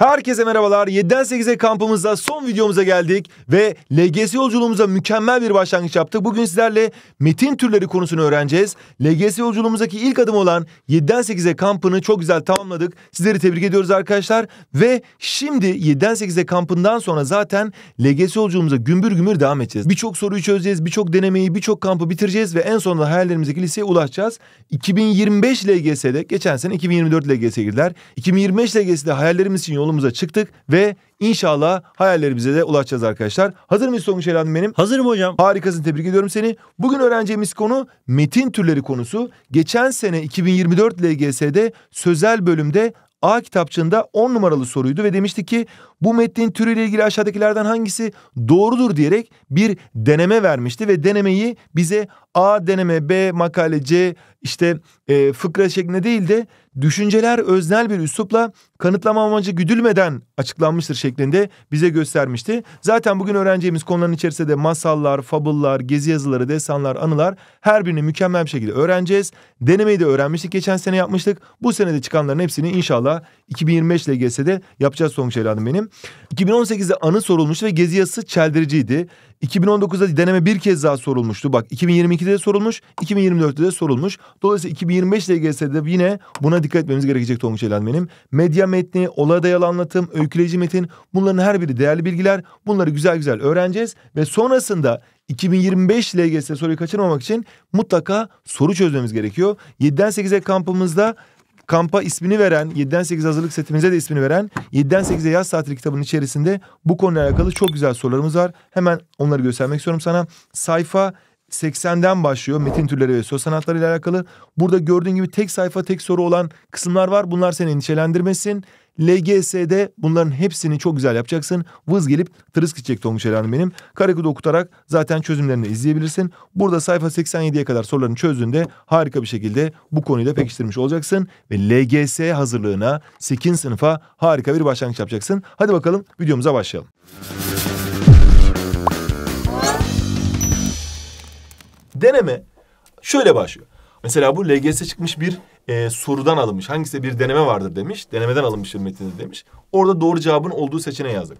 Herkese merhabalar. 7'den 8'e kampımızda son videomuza geldik ve LGS yolculuğumuza mükemmel bir başlangıç yaptık. Bugün sizlerle metin türleri konusunu öğreneceğiz. LGS yolculuğumuzdaki ilk adım olan 7'den 8'e kampını çok güzel tamamladık. Sizleri tebrik ediyoruz arkadaşlar. Ve şimdi 7'den 8'e kampından sonra zaten LGS yolculuğumuza gümbür gümbür devam edeceğiz. Birçok soruyu çözeceğiz, birçok denemeyi, birçok kampı bitireceğiz ve en sonunda hayallerimizdeki liseye ulaşacağız. 2025 LGS'de, geçen sene 2024 LGS'ye girdiler. 2025 LGS'de hayallerimiz için yol yolumuza çıktık ve inşallah hayallerimize de ulaşacağız arkadaşlar. Hazır mısın Songuç Elhan'ım benim? Hazırım hocam. Harikasın tebrik ediyorum seni. Bugün öğreneceğimiz konu metin türleri konusu. Geçen sene 2024 LGS'de sözel bölümde A kitapçığında 10 numaralı soruydu ve demiştik ki bu metnin türüyle ilgili aşağıdakilerden hangisi doğrudur diyerek bir deneme vermişti ve denemeyi bize A deneme, B makale, C işte e, fıkra şeklinde değil de düşünceler öznel bir üslupla kanıtlama amacı güdülmeden açıklanmıştır şeklinde bize göstermişti. Zaten bugün öğreneceğimiz konuların içerisinde de masallar, fabıllar, gezi yazıları, destanlar, anılar her birini mükemmel bir şekilde öğreneceğiz. Denemeyi de öğrenmiştik. Geçen sene yapmıştık. Bu sene de çıkanların hepsini inşallah 2025 LGS'de yapacağız Sonuç Evladım benim. 2018'de anı sorulmuş ve gezi yazısı çeldiriciydi. 2019'da deneme bir kez daha sorulmuştu. Bak 2022'de de sorulmuş, 2024'te de sorulmuş. Dolayısıyla 2025 LGS'de yine buna dikkat etmemiz gerekecek Tonguç Elan benim. Medya metni, olaya dayalı anlatım, öyküleyici metin bunların her biri değerli bilgiler. Bunları güzel güzel öğreneceğiz ve sonrasında 2025 LGS soruyu kaçırmamak için mutlaka soru çözmemiz gerekiyor. 7'den 8'e kampımızda kampa ismini veren 7'den 8 hazırlık setimize de ismini veren 7'den 8'e yaz tatili kitabının içerisinde bu konuyla alakalı çok güzel sorularımız var. Hemen onları göstermek istiyorum sana. Sayfa 80'den başlıyor metin türleri ve söz sanatları ile alakalı. Burada gördüğün gibi tek sayfa tek soru olan kısımlar var. Bunlar seni endişelendirmesin. LGS'de bunların hepsini çok güzel yapacaksın. Vız gelip tırıs gidecek Tonguç Elan'ım benim. Karakod okutarak zaten çözümlerini izleyebilirsin. Burada sayfa 87'ye kadar sorularını çözdüğünde harika bir şekilde bu konuyu da pekiştirmiş olacaksın. Ve LGS hazırlığına 8. sınıfa harika bir başlangıç yapacaksın. Hadi bakalım videomuza başlayalım. Deneme şöyle başlıyor. Mesela bu LGS çıkmış bir e, sorudan alınmış. Hangisi bir deneme vardır demiş. Denemeden alınmış bir metinde demiş. Orada doğru cevabın olduğu seçeneği yazdık.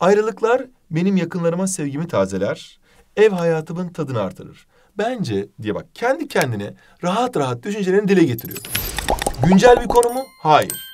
Ayrılıklar benim yakınlarıma sevgimi tazeler. Ev hayatımın tadını artırır. Bence diye bak kendi kendine rahat rahat düşüncelerini dile getiriyor. Güncel bir konu mu? Hayır.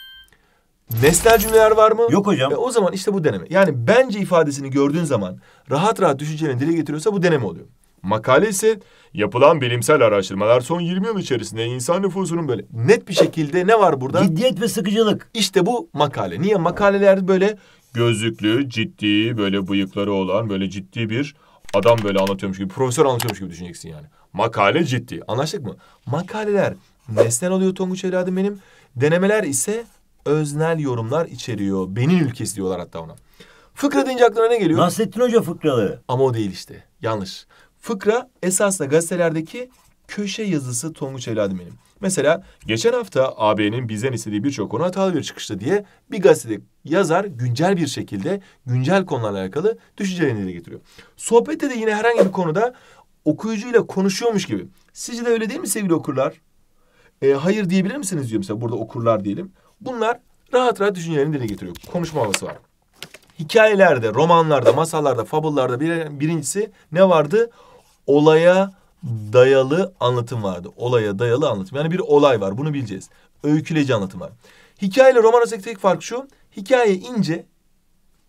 Nesnel cümleler var mı? Yok hocam. E, o zaman işte bu deneme. Yani bence ifadesini gördüğün zaman rahat rahat düşüncelerini dile getiriyorsa bu deneme oluyor. Makale ise yapılan bilimsel araştırmalar son 20 yıl içerisinde insan nüfusunun böyle net bir şekilde ne var burada? Ciddiyet ve sıkıcılık. İşte bu makale. Niye? Makaleler böyle gözlüklü, ciddi, böyle bıyıkları olan, böyle ciddi bir adam böyle anlatıyormuş gibi, profesör anlatıyormuş gibi düşüneceksin yani. Makale ciddi. Anlaştık mı? Makaleler nesnel oluyor Tonguç evladım benim. Denemeler ise öznel yorumlar içeriyor. Benim ülkesi diyorlar hatta ona. Fıkra deyince aklına ne geliyor? Nasrettin Hoca fıkraları. Ama o değil işte. Yanlış. Fıkra esasla gazetelerdeki köşe yazısı Tonguç evladım benim. Mesela geçen hafta AB'nin bizden istediği birçok konu hatalı bir çıkıştı diye bir gazetede yazar güncel bir şekilde güncel konularla alakalı düşüncelerini dile getiriyor. Sohbette de yine herhangi bir konuda okuyucuyla konuşuyormuş gibi. Sizce de öyle değil mi sevgili okurlar? E, hayır diyebilir misiniz diyor mesela burada okurlar diyelim. Bunlar rahat rahat düşüncelerini dile getiriyor. Konuşma havası var. Hikayelerde, romanlarda, masallarda, fabıllarda bir, birincisi ne vardı? olaya dayalı anlatım vardı. Olaya dayalı anlatım. Yani bir olay var. Bunu bileceğiz. Öyküleyici anlatım var. Hikaye ile roman arasındaki tek fark şu. Hikaye ince.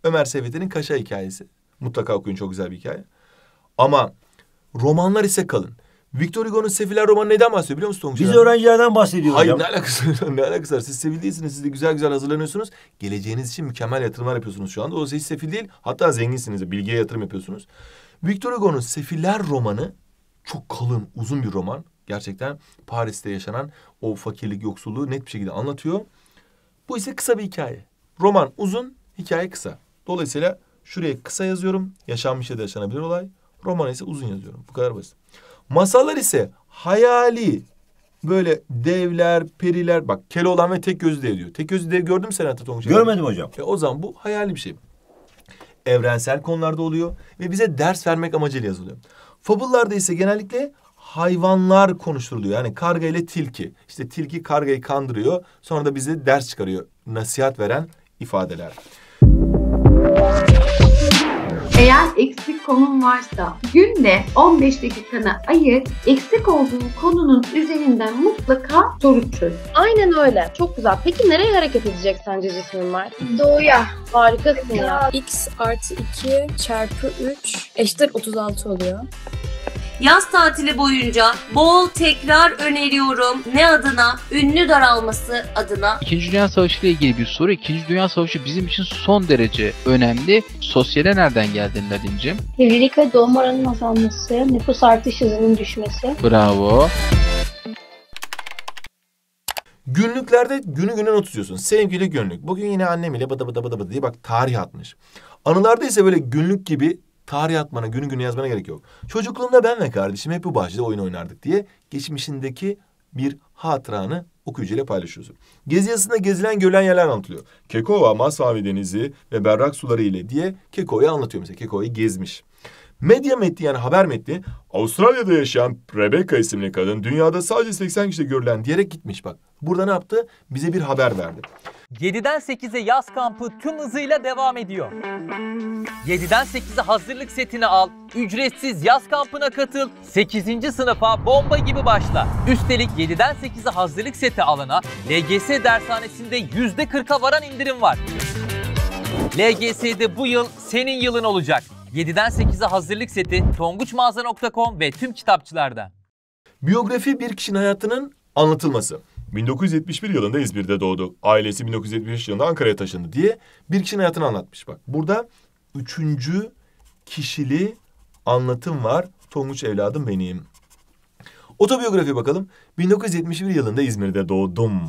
Ömer Seyfettin'in Kaşa hikayesi. Mutlaka okuyun çok güzel bir hikaye. Ama romanlar ise kalın. Victor Hugo'nun Sefiler romanı neden bahsediyor biliyor musun Tonguç? Biz öğrencilerden bahsediyoruz Hayır, hocam. Hayır ne alakası var? ne alakası var? Siz sefil değilsiniz. Siz de güzel güzel hazırlanıyorsunuz. Geleceğiniz için mükemmel yatırımlar yapıyorsunuz şu anda. O hiç sefil değil. Hatta zenginsiniz. Bilgiye yatırım yapıyorsunuz. Victor Hugo'nun Sefiller romanı çok kalın, uzun bir roman. Gerçekten Paris'te yaşanan o fakirlik, yoksulluğu net bir şekilde anlatıyor. Bu ise kısa bir hikaye. Roman uzun, hikaye kısa. Dolayısıyla şuraya kısa yazıyorum. Yaşanmış ya da yaşanabilir olay. Roman ise uzun yazıyorum. Bu kadar basit. Masallar ise hayali böyle devler, periler. Bak Keloğlan ve tek gözlü dev diyor. Tek gözlü dev gördün mü sen Atatürk? Görmedim hocam. E, o zaman bu hayali bir şey evrensel konularda oluyor ve bize ders vermek amacıyla yazılıyor. Fabıllarda ise genellikle hayvanlar konuşturuluyor. Yani karga ile tilki. İşte tilki kargayı kandırıyor. Sonra da bize ders çıkarıyor. Nasihat veren ifadeler eğer eksik konum varsa günde 15 dakikana ayır. Eksik olduğun konunun üzerinden mutlaka soru çöz. Aynen öyle. Çok güzel. Peki nereye hareket edecek sence cismin var? Doğuya. Harikasın ya. X artı 2 çarpı 3 eşittir 36 oluyor. Yaz tatili boyunca bol tekrar öneriyorum. Ne adına? Ünlü daralması adına. İkinci Dünya Savaşı ile ilgili bir soru. İkinci Dünya Savaşı bizim için son derece önemli. Sosyale nereden geldin Nadim'ciğim? Evlilik ve doğum oranının azalması, nüfus artış hızının düşmesi. Bravo. Günlüklerde günü güne not tutuyorsun. Sevgili günlük. Bugün yine annem ile bıda bıda bıda bıda diye bak tarih atmış. Anılarda ise böyle günlük gibi tarih atmana, günü günü yazmana gerek yok. Çocukluğumda ben ve kardeşim hep bu bahçede oyun oynardık diye geçmişindeki bir hatıranı okuyucuyla paylaşıyorsun. Gezi yazısında gezilen görülen yerler anlatılıyor. Kekova, masmavi denizi ve berrak suları ile diye Kekova'yı anlatıyor mesela. Kekova'yı gezmiş. Medya metni yani haber metni Avustralya'da yaşayan Rebecca isimli kadın dünyada sadece 80 kişide görülen diyerek gitmiş bak. Burada ne yaptı? Bize bir haber verdi. 7'den 8'e yaz kampı tüm hızıyla devam ediyor. 7'den 8'e hazırlık setini al, ücretsiz yaz kampına katıl, 8. sınıfa bomba gibi başla. Üstelik 7'den 8'e hazırlık seti alana LGS dershanesinde %40'a varan indirim var. LGS'de bu yıl senin yılın olacak. 7'den 8'e hazırlık seti tonguçmağaza.com ve tüm kitapçılarda. Biyografi bir kişinin hayatının anlatılması. 1971 yılında İzmir'de doğdu. Ailesi 1975 yılında Ankara'ya taşındı diye bir kişinin hayatını anlatmış bak. Burada üçüncü kişili anlatım var. Tonguç evladım benim. Otobiyografi bakalım. 1971 yılında İzmir'de doğdum.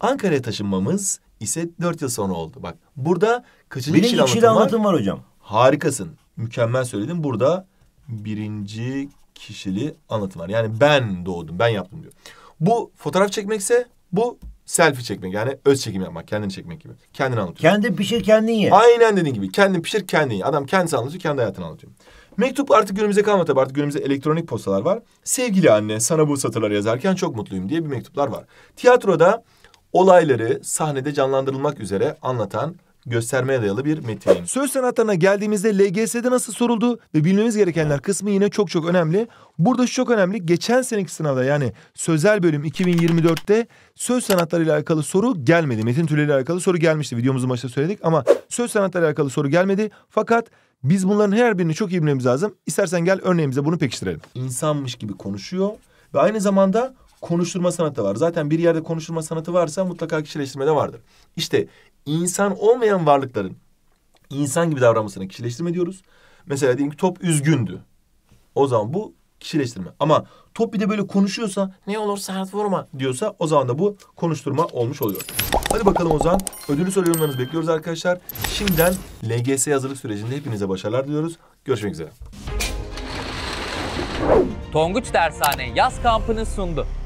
Ankara'ya taşınmamız ise dört yıl sonra oldu. Bak burada kaçıncı kişili anlatım, var? var hocam. Harikasın. Mükemmel söyledin. Burada birinci kişili anlatım var. Yani ben doğdum, ben yaptım diyor. Bu fotoğraf çekmekse bu selfie çekmek. Yani öz çekim yapmak, kendini çekmek gibi. Kendini anlatıyor. Kendi pişir kendini ye. Aynen dediğin gibi. Kendin pişir kendini ye. Adam kendisi anlatıyor, kendi hayatını anlatıyor. Mektup artık günümüze kalmadı tabii. Artık günümüzde elektronik postalar var. Sevgili anne sana bu satırları yazarken çok mutluyum diye bir mektuplar var. Tiyatroda olayları sahnede canlandırılmak üzere anlatan göstermeye dayalı bir metin. Söz sanatlarına geldiğimizde LGS'de nasıl soruldu ve bilmemiz gerekenler kısmı yine çok çok önemli. Burada şu çok önemli. Geçen seneki sınavda yani sözel bölüm 2024'te söz sanatlarıyla alakalı soru gelmedi. Metin türleriyle alakalı soru gelmişti. Videomuzun başında söyledik ama söz sanatlarıyla alakalı soru gelmedi. Fakat biz bunların her birini çok iyi bilmemiz lazım. İstersen gel örneğimize bunu pekiştirelim. İnsanmış gibi konuşuyor ve aynı zamanda konuşturma sanatı var. Zaten bir yerde konuşturma sanatı varsa mutlaka kişileştirme de vardır. İşte insan olmayan varlıkların insan gibi davranmasına kişileştirme diyoruz. Mesela diyelim ki top üzgündü. O zaman bu kişileştirme. Ama top bir de böyle konuşuyorsa ne olur sert vurma diyorsa o zaman da bu konuşturma olmuş oluyor. Hadi bakalım o zaman ödülü soru yorumlarınızı bekliyoruz arkadaşlar. Şimdiden LGS hazırlık sürecinde hepinize başarılar diliyoruz. Görüşmek üzere. Tonguç Dershane yaz kampını sundu.